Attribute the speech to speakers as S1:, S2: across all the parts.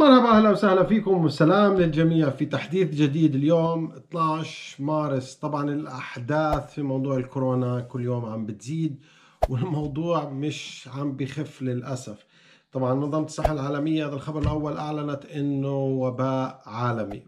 S1: مرحبا اهلا وسهلا فيكم والسلام للجميع في تحديث جديد اليوم 12 مارس طبعا الاحداث في موضوع الكورونا كل يوم عم بتزيد والموضوع مش عم بخف للاسف طبعا منظمة الصحة العالمية هذا الخبر الاول اعلنت انه وباء عالمي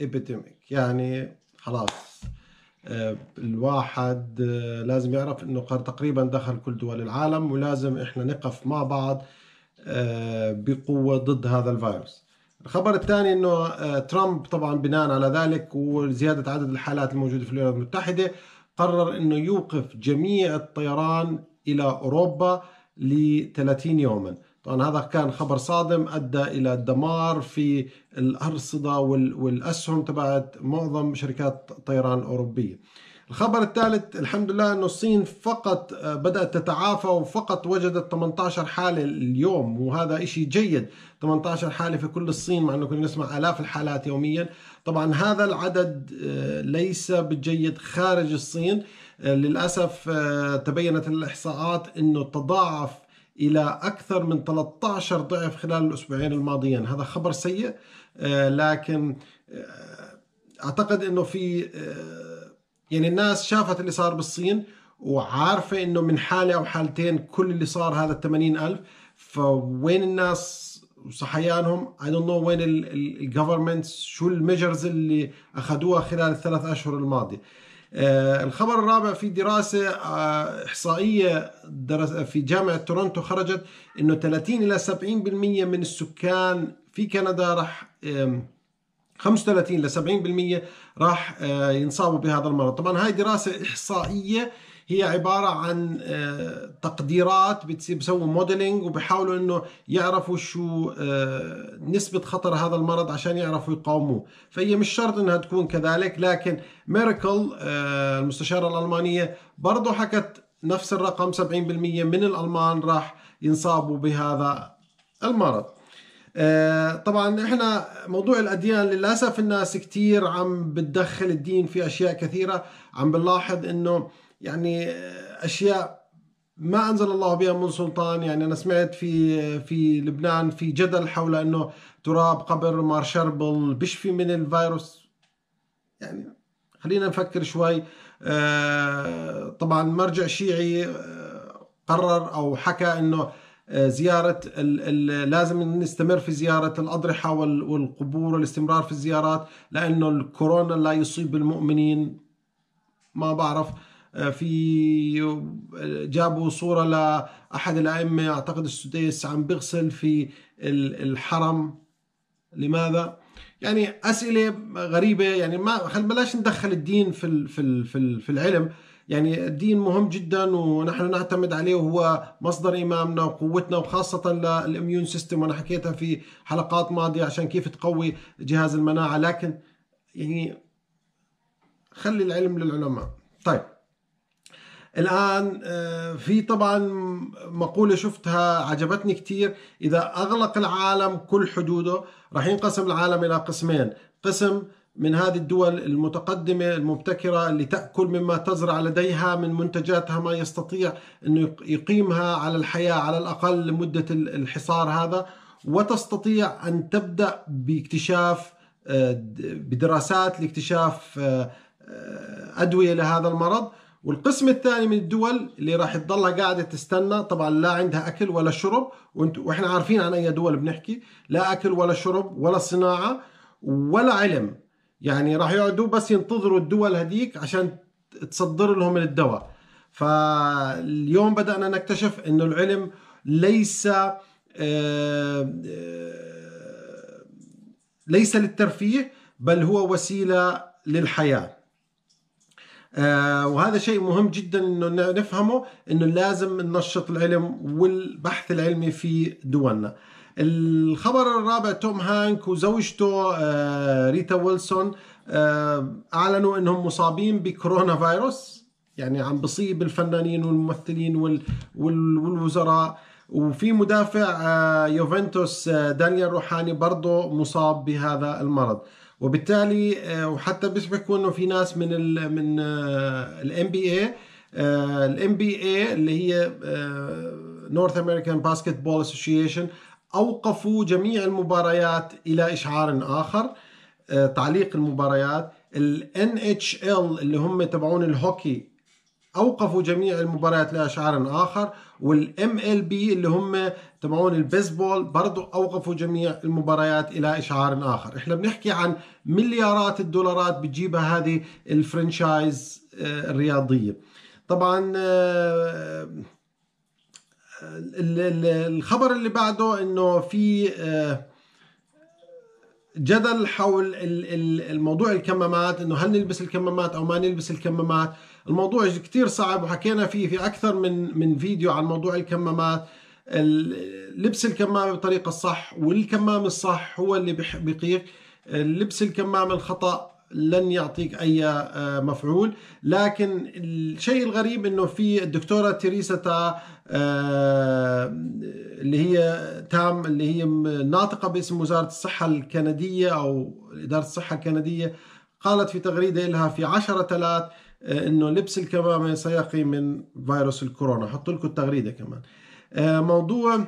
S1: ايبيديميك يعني خلاص آه، الواحد آه، لازم يعرف انه تقريبا دخل كل دول العالم ولازم احنا نقف مع بعض آه، بقوه ضد هذا الفيروس الخبر الثاني انه آه، ترامب طبعا بناء على ذلك وزياده عدد الحالات الموجوده في الولايات المتحده قرر انه يوقف جميع الطيران الى اوروبا ل 30 يوما طبعا هذا كان خبر صادم ادى الى دمار في الارصده والاسهم تبعت معظم شركات الطيران الاوروبيه الخبر الثالث الحمد لله أنه الصين فقط آه، بدأت تتعافى وفقط وجدت 18 حالة اليوم وهذا إشي جيد 18 حالة في كل الصين مع أنه كنا نسمع آلاف الحالات يوميا طبعا هذا العدد آه، ليس بالجيد خارج الصين آه، للأسف تبينت الإحصاءات أنه تضاعف إلى أكثر من 13 ضعف خلال الأسبوعين الماضيين هذا خبر سيء لكن أعتقد أنه في يعني الناس شافت اللي صار بالصين وعارفة انه من حالة او حالتين كل اللي صار هذا الثمانين الف فوين الناس صحيانهم اي دونت نو وين الجفرمنت شو الميجرز اللي اخذوها خلال الثلاث اشهر الماضيه آه الخبر الرابع في دراسة آه إحصائية درس في جامعة تورونتو خرجت أنه 30 إلى 70% من السكان في كندا رح آه 35 ل 70% راح آه، ينصابوا بهذا المرض طبعا هاي دراسة إحصائية هي عبارة عن آه، تقديرات بسووا موديلينج وبحاولوا انه يعرفوا شو آه، نسبة خطر هذا المرض عشان يعرفوا يقاوموه فهي مش شرط انها تكون كذلك لكن ميركل المستشارة الألمانية برضه حكت نفس الرقم 70% من الألمان راح ينصابوا بهذا المرض آه، طبعا احنا موضوع الاديان للاسف الناس كثير عم بتدخل الدين في اشياء كثيره عم بنلاحظ انه يعني آه، اشياء ما انزل الله بها من سلطان يعني انا سمعت في آه، في لبنان في جدل حول انه تراب قبر مار شربل بيشفي من الفيروس يعني خلينا نفكر شوي طبعا مرجع شيعي قرر او حكى انه آه، زيارة لازم نستمر في زيارة الأضرحة والقبور والاستمرار في الزيارات لأنه الكورونا لا يصيب المؤمنين ما بعرف آه، في جابوا صورة لأحد الأئمة أعتقد السديس عم بغسل في الحرم لماذا؟ يعني أسئلة غريبة يعني ما بلاش ندخل الدين في في في العلم يعني الدين مهم جدا ونحن نعتمد عليه وهو مصدر إمامنا وقوتنا وخاصة للإميون سيستم وأنا حكيتها في حلقات ماضية عشان كيف تقوي جهاز المناعة لكن يعني خلي العلم للعلماء طيب الآن آه، في طبعا مقولة شفتها عجبتني كثير إذا أغلق العالم كل حدوده راح ينقسم العالم إلى قسمين قسم من هذه الدول المتقدمة المبتكرة اللي تأكل مما تزرع لديها من منتجاتها ما يستطيع أنه يقيمها على الحياة على الأقل لمدة الحصار هذا وتستطيع أن تبدأ باكتشاف آه، بدراسات لاكتشاف آه، آه، أدوية لهذا المرض والقسم الثاني من الدول اللي راح تضلها قاعده تستنى طبعا لا عندها اكل ولا شرب واحنا عارفين عن اي دول بنحكي لا اكل ولا شرب ولا صناعه ولا علم يعني راح يقعدوا بس ينتظروا الدول هذيك عشان تصدر لهم الدواء فاليوم بدأنا نكتشف أنه العلم ليس آه، آه، ليس للترفيه بل هو وسيلة للحياة آه، وهذا شيء مهم جدا انه نفهمه انه لازم ننشط العلم والبحث العلمي في دولنا الخبر الرابع توم هانك وزوجته آه، ريتا ويلسون آه، اعلنوا انهم مصابين بكورونا فيروس يعني عم بصيب الفنانين والممثلين وال والوزراء وفي مدافع آه، يوفنتوس دانيال روحاني برضه مصاب بهذا المرض وبالتالي وحتى بيحكوا انه في ناس من الـ من الام بي اي الام بي اي اللي هي نورث امريكان باسكت بول اسوشيشن أوقفوا جميع المباريات إلى إشعار آخر آه، تعليق المباريات ال NHL اللي هم تبعون الهوكي أوقفوا جميع المباريات إلى إشعار آخر والـ MLB اللي هم تبعون البيسبول برضو أوقفوا جميع المباريات إلى إشعار آخر إحنا بنحكي عن مليارات الدولارات بتجيبها هذه الفرنشايز آه، الرياضية طبعا آه، الخبر اللي بعده انه في آه، جدل حول الموضوع الكمامات انه هل نلبس الكمامات او ما نلبس الكمامات الموضوع كثير صعب وحكينا فيه في اكثر من من فيديو عن موضوع الكمامات لبس الكمامه بالطريقه الصح والكمام الصح هو اللي بيقيك لبس الكمامه الخطا لن يعطيك اي آه، مفعول لكن الشيء الغريب انه في الدكتوره تيريسا تا آه، اللي هي تام اللي هي ناطقه باسم وزاره الصحه الكنديه او اداره الصحه الكنديه قالت في تغريده لها في 10 3 آه، انه لبس الكمامه سيقي من فيروس الكورونا حط لكم التغريده كمان موضوع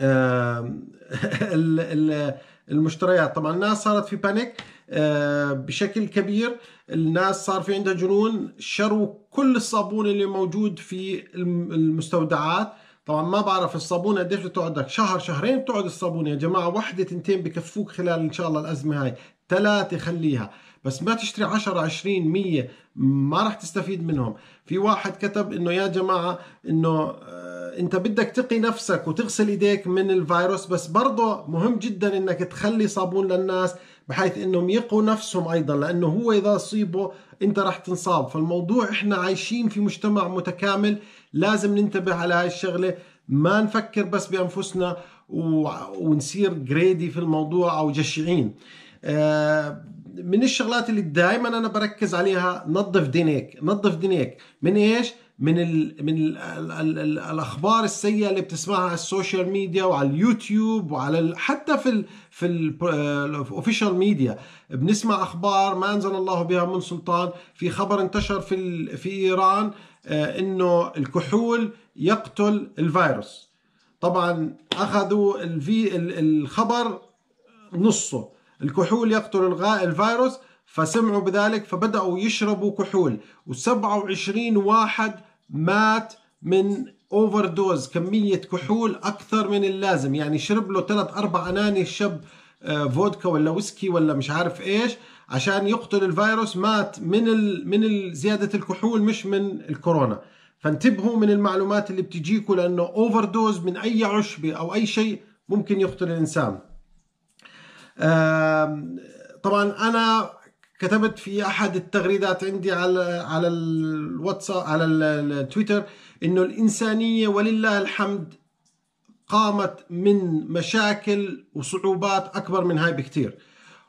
S1: المشتريات طبعا الناس صارت في بانيك آه، بشكل كبير الناس صار في عندها جنون شروا كل الصابون اللي موجود في المستودعات طبعا ما بعرف الصابونه قديش بتقعدك شهر شهرين بتقعد الصابونه يا جماعه واحده تنتين بكفوك خلال ان شاء الله الازمه هاي ثلاثه خليها بس ما تشتري 10 20 100 ما راح تستفيد منهم في واحد كتب انه يا جماعه انه آه، انت بدك تقي نفسك وتغسل ايديك من الفيروس بس برضه مهم جدا انك تخلي صابون للناس بحيث انهم يقوا نفسهم ايضا لانه هو اذا اصيبه انت راح تنصاب فالموضوع احنا عايشين في مجتمع متكامل لازم ننتبه على هاي الشغله ما نفكر بس بانفسنا و... ونصير جريدي في الموضوع او جشعين آه، من الشغلات اللي دائما انا بركز عليها نظف دينيك نظف دينيك من ايش من ال من ال ال الـ الاخبار السيئه اللي بتسمعها على السوشيال ميديا وعلى اليوتيوب وعلى حتى في ال في الاوفيشال ميديا بنسمع اخبار ما انزل الله بها من سلطان في خبر انتشر في في ايران آه، انه الكحول يقتل الفيروس طبعا اخذوا الفي الخبر نصه الكحول يقتل الفيروس فسمعوا بذلك فبدأوا يشربوا كحول و27 واحد مات من اوفر دوز كميه كحول اكثر من اللازم يعني شرب له ثلاث اربع اناني شب آه، فودكا ولا ويسكي ولا مش عارف ايش عشان يقتل الفيروس مات من ال من زياده الكحول مش من الكورونا فانتبهوا من المعلومات اللي بتجيكم لانه اوفر دوز من اي عشبه او اي شيء ممكن يقتل الانسان طبعا انا كتبت في احد التغريدات عندي على على الواتساب على التويتر انه الانسانيه ولله الحمد قامت من مشاكل وصعوبات اكبر من هاي بكثير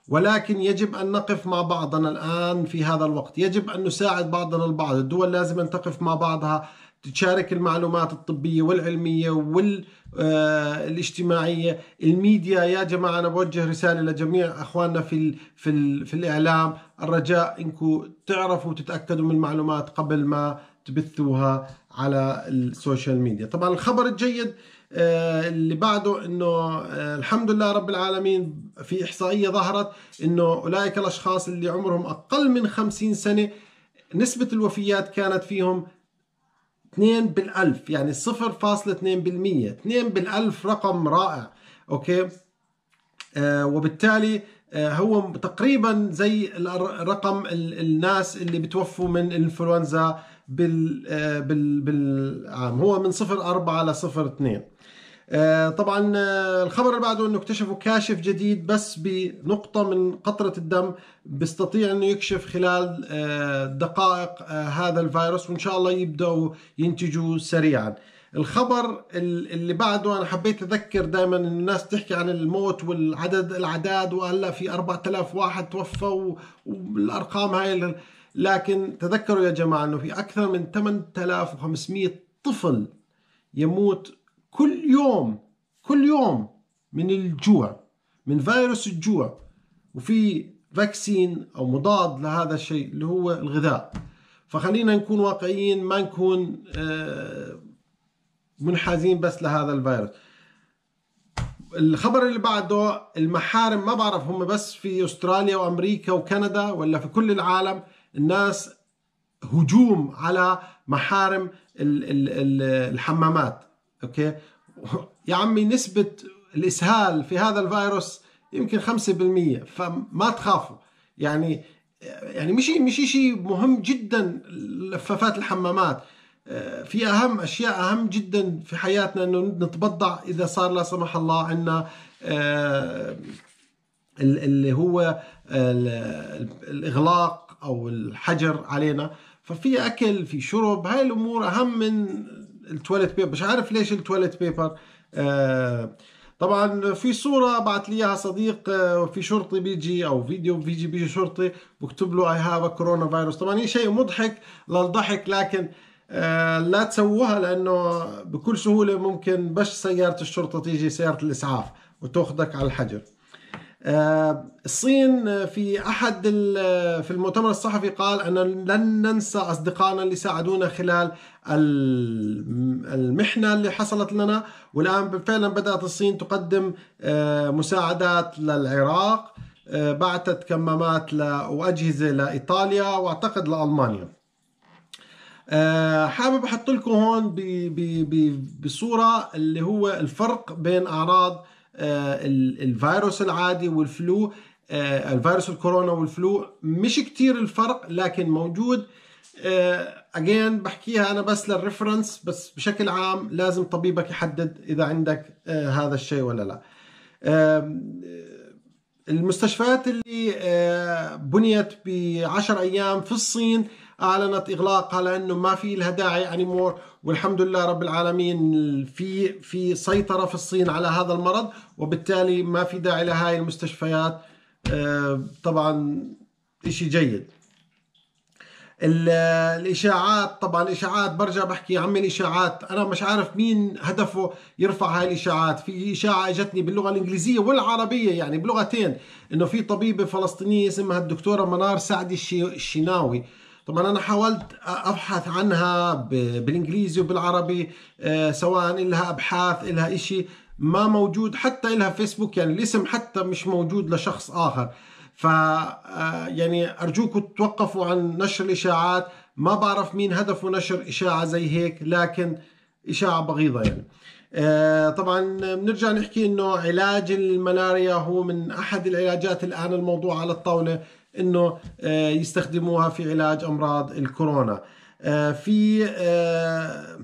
S1: ولكن يجب ان نقف مع بعضنا الان في هذا الوقت يجب ان نساعد بعضنا البعض الدول لازم ان تقف مع بعضها تشارك المعلومات الطبيه والعلميه والاجتماعيه آه، الميديا يا جماعه انا بوجه رساله لجميع اخواننا في ال في ال في الاعلام الرجاء انكم تعرفوا وتتاكدوا من المعلومات قبل ما تبثوها على السوشيال ميديا طبعا الخبر الجيد آه، اللي بعده انه آه، الحمد لله رب العالمين في احصائيه ظهرت انه اولئك الاشخاص اللي عمرهم اقل من 50 سنه نسبه الوفيات كانت فيهم 2 بالألف يعني 0.2% 2 بالألف رقم رائع أوكي آه وبالتالي آه هو تقريبا زي رقم الناس اللي بتوفوا من الانفلونزا بال آه بالعام هو من 0.4 ل 0.2 آه، طبعا آه، الخبر اللي بعده انه اكتشفوا كاشف جديد بس بنقطة من قطرة الدم بيستطيع انه يكشف خلال آه، دقائق هذا الفيروس وان شاء الله يبدأوا ينتجوا سريعا الخبر اللي بعده انا حبيت اذكر دائما الناس تحكي عن الموت والعدد الاعداد وهلا في 4000 واحد توفى والارقام هاي لكن تذكروا يا جماعه انه في اكثر من 8500 طفل يموت كل يوم كل يوم من الجوع من فيروس الجوع وفي فاكسين او مضاد لهذا الشيء اللي هو الغذاء فخلينا نكون واقعيين ما نكون آه، منحازين بس لهذا الفيروس الخبر اللي بعده المحارم ما بعرف هم بس في استراليا وامريكا وكندا ولا في كل العالم الناس هجوم على محارم الحمامات اوكي يا عمي نسبة الإسهال في هذا الفيروس يمكن 5% فما تخافوا يعني يعني مش مش شيء مهم جدا لفافات الحمامات في اهم اشياء اهم جدا في حياتنا انه نتبضع اذا صار لا سمح الله عندنا آه، اللي هو الاغلاق او الحجر علينا ففي اكل في شرب هاي الامور اهم من التواليت بيبر مش عارف ليش التواليت بيبر آه، طبعا في صورة بعت لي اياها صديق آه، في شرطي بيجي او فيديو بيجي بيجي شرطي بكتب له اي هاف كورونا فيروس طبعا هي شيء مضحك للضحك لكن آه، لا تسووها لانه بكل سهولة ممكن بس سيارة الشرطة تيجي سيارة الاسعاف وتاخذك على الحجر آه، الصين آه، في احد آه، في المؤتمر الصحفي قال ان لن ننسى اصدقائنا اللي ساعدونا خلال المحنه اللي حصلت لنا والان فعلا بدات الصين تقدم مساعدات للعراق بعثت كمامات واجهزه لايطاليا واعتقد لالمانيا حابب احط لكم هون بصوره اللي هو الفرق بين اعراض آه، الفيروس العادي والفلو آه، الفيروس الكورونا والفلو مش كتير الفرق لكن موجود اجين آه، بحكيها انا بس للريفرنس بس بشكل عام لازم طبيبك يحدد اذا عندك هذا الشيء ولا لا المستشفيات اللي بنيت بعشر ايام في الصين اعلنت اغلاقها لانه ما في لها داعي انيمور والحمد لله رب العالمين في في سيطره في الصين على هذا المرض وبالتالي ما في داعي لهاي المستشفيات آه، طبعا شيء جيد الاشاعات طبعا الاشاعات برجع بحكي يا عمي الاشاعات انا مش عارف مين هدفه يرفع هاي الاشاعات في اشاعه اجتني باللغه الانجليزيه والعربيه يعني بلغتين انه في طبيبه فلسطينيه اسمها الدكتوره منار سعدي الشناوي طبعا انا حاولت ابحث عنها بالانجليزي وبالعربي آه، سواء لها ابحاث لها شيء ما موجود حتى لها فيسبوك يعني الاسم حتى مش موجود لشخص اخر ف آه، يعني ارجوكم توقفوا عن نشر الاشاعات ما بعرف مين هدفه نشر اشاعه زي هيك لكن اشاعه بغيضه يعني آه، طبعا بنرجع نحكي انه علاج الملاريا هو من احد العلاجات الان الموضوع على الطاوله انه آه، يستخدموها في علاج امراض الكورونا آه، في آه،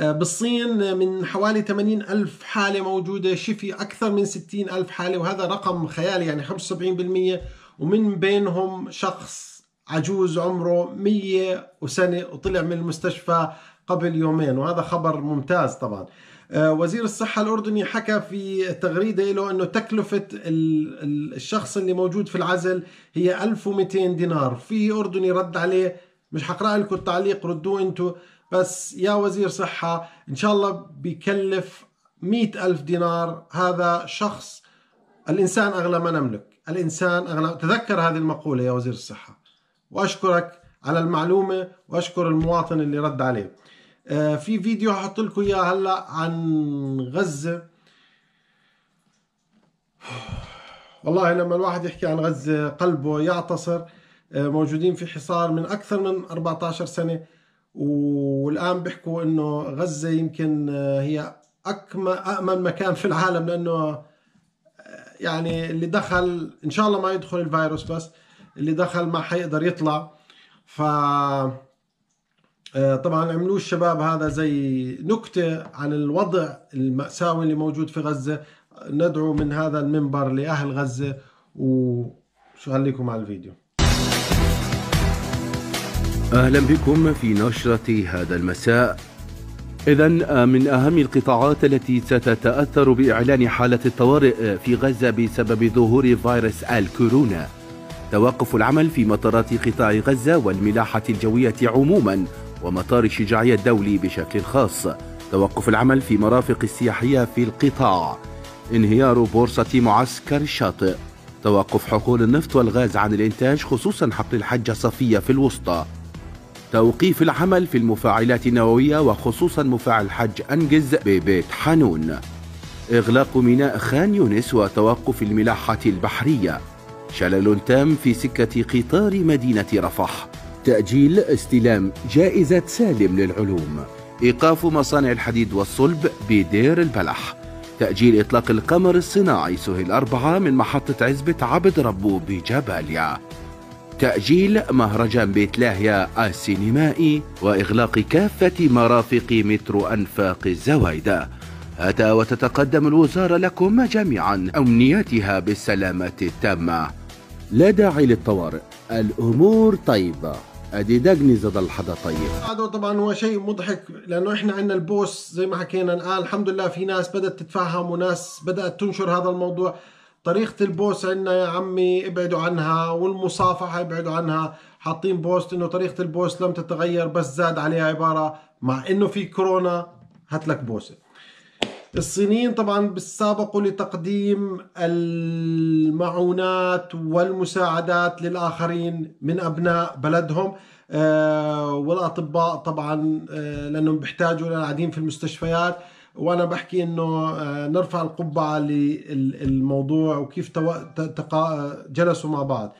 S1: بالصين من حوالي 80 ألف حالة موجودة شفي أكثر من 60 ألف حالة وهذا رقم خيالي يعني 75% ومن بينهم شخص عجوز عمره 100 وسنة وطلع من المستشفى قبل يومين وهذا خبر ممتاز طبعا آه، وزير الصحة الأردني حكى في تغريدة له أنه تكلفة الشخص اللي موجود في العزل هي 1200 دينار في أردني رد عليه مش حقرأ لكم التعليق ردوه أنتوا بس يا وزير صحة إن شاء الله بيكلف 100 ألف دينار هذا شخص الإنسان أغلى ما نملك الإنسان أغلى تذكر هذه المقولة يا وزير الصحة وأشكرك على المعلومة وأشكر المواطن اللي رد عليه آه، في فيديو هحط لكم اياه هلا عن غزه والله لما الواحد يحكي عن غزه قلبه يعتصر آه، موجودين في حصار من اكثر من 14 سنه والان بيحكوا انه غزه يمكن آه، هي امن مكان في العالم لانه يعني اللي دخل ان شاء الله ما يدخل الفيروس بس اللي دخل ما حيقدر يطلع ف آه، طبعا عملوه الشباب هذا زي نكتة عن الوضع المأساوي اللي موجود في غزة ندعو من هذا المنبر لأهل غزة وشغليكم على
S2: الفيديو أهلا بكم في نشرة هذا المساء إذا آه، من أهم القطاعات التي ستتأثر بإعلان حالة الطوارئ آه، في غزة بسبب ظهور فيروس الكورونا توقف العمل في مطارات قطاع غزة والملاحة الجوية عموما ومطار الشجاعية الدولي بشكل خاص توقف العمل في مرافق السياحية في القطاع انهيار بورصة معسكر الشاطئ توقف حقول النفط والغاز عن الإنتاج خصوصا حقل الحجة صفية في الوسطى توقيف العمل في المفاعلات النووية وخصوصا مفاعل حج أنجز ببيت حانون إغلاق ميناء خان يونس وتوقف الملاحة البحرية شلل تام في سكة قطار مدينة رفح تأجيل استلام جائزة سالم للعلوم إيقاف مصانع الحديد والصلب بدير البلح تأجيل إطلاق القمر الصناعي سهيل أربعة من محطة عزبة عبد ربو بجباليا تأجيل مهرجان بيت لاهيا السينمائي وإغلاق كافة مرافق مترو أنفاق الزوايدة أتى وتتقدم الوزارة لكم جميعا أمنياتها بالسلامة التامة لا داعي للطوارئ الأمور طيبة ادي دقني زاد حدا طيب
S1: هذا طبعا هو شيء مضحك لانه احنا عندنا البوس زي ما حكينا الان الحمد لله في ناس بدات تتفهم وناس بدات تنشر هذا الموضوع طريقة البوس عندنا يا عمي ابعدوا عنها والمصافحة ابعدوا عنها حاطين بوست انه طريقة البوس لم تتغير بس زاد عليها عبارة مع انه في كورونا هات لك بوسه الصينيين طبعا بالسابق لتقديم المعونات والمساعدات للآخرين من أبناء بلدهم آه، والأطباء طبعا آه، لأنهم بيحتاجوا لأن قاعدين في المستشفيات وانا بحكي انه آه، نرفع القبعه للموضوع وكيف جلسوا مع بعض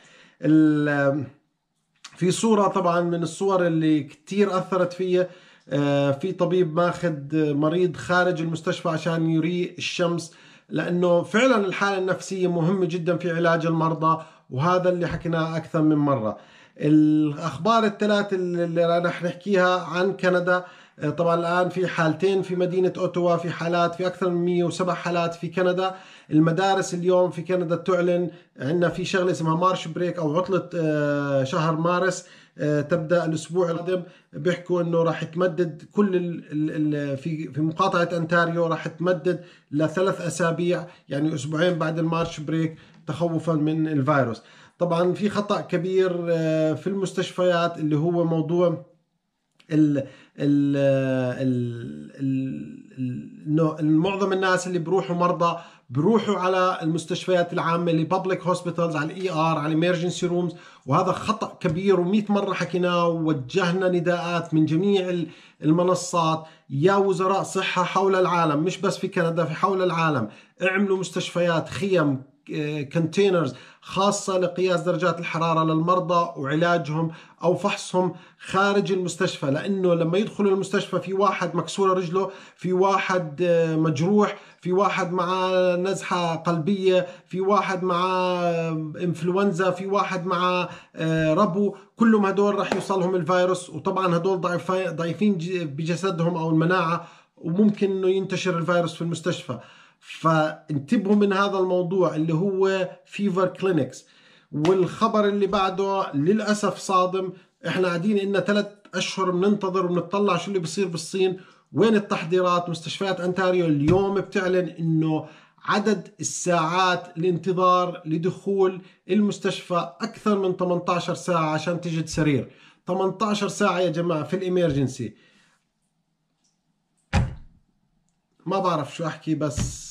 S1: في صوره طبعا من الصور اللي كثير اثرت فيها آه، في طبيب ماخذ مريض خارج المستشفى عشان يريق الشمس لانه فعلا الحاله النفسيه مهمه جدا في علاج المرضى وهذا اللي حكيناه اكثر من مره الاخبار الثلاث اللي راح نحكيها عن كندا آه، طبعا الان في حالتين في مدينه اوتوا في حالات في اكثر من 107 حالات في كندا المدارس اليوم في كندا تعلن عندنا في شغله اسمها مارش بريك او عطله آه، شهر مارس آه، تبدا الاسبوع القادم بيحكوا انه راح تمدد كل ال الـ في في مقاطعه انتاريو راح تمدد لثلاث اسابيع يعني اسبوعين بعد المارش بريك تخوفا من الفيروس طبعا في خطا كبير آه، في المستشفيات اللي هو موضوع ال ال ال ال معظم الناس اللي بروحوا مرضى بروحوا على المستشفيات العامه اللي public hospitals على الاي e ار على الامرجنسي رومز وهذا خطا كبير و100 مره حكيناه ووجهنا نداءات من جميع المنصات يا وزراء صحه حول العالم مش بس في كندا في حول العالم اعملوا مستشفيات خيم كونتينرز خاصة لقياس درجات الحرارة للمرضى وعلاجهم أو فحصهم خارج المستشفى لأنه لما يدخلوا المستشفى في واحد مكسورة رجله في واحد آه، مجروح في واحد مع نزحة قلبية في واحد مع آه، إنفلونزا في واحد مع آه، ربو كلهم هدول راح يوصلهم الفيروس وطبعا هدول ضعيفين بجسدهم أو المناعة وممكن انه ينتشر الفيروس في المستشفى فانتبهوا من هذا الموضوع اللي هو فيفر كلينكس والخبر اللي بعده للأسف صادم احنا قاعدين إلنا ثلاث أشهر بننتظر وبنطلع شو اللي بصير بالصين وين التحضيرات مستشفيات أنتاريو اليوم بتعلن إنه عدد الساعات الانتظار لدخول المستشفى أكثر من 18 ساعة عشان تجد سرير 18 ساعة يا جماعة في الإميرجنسي ما بعرف شو أحكي بس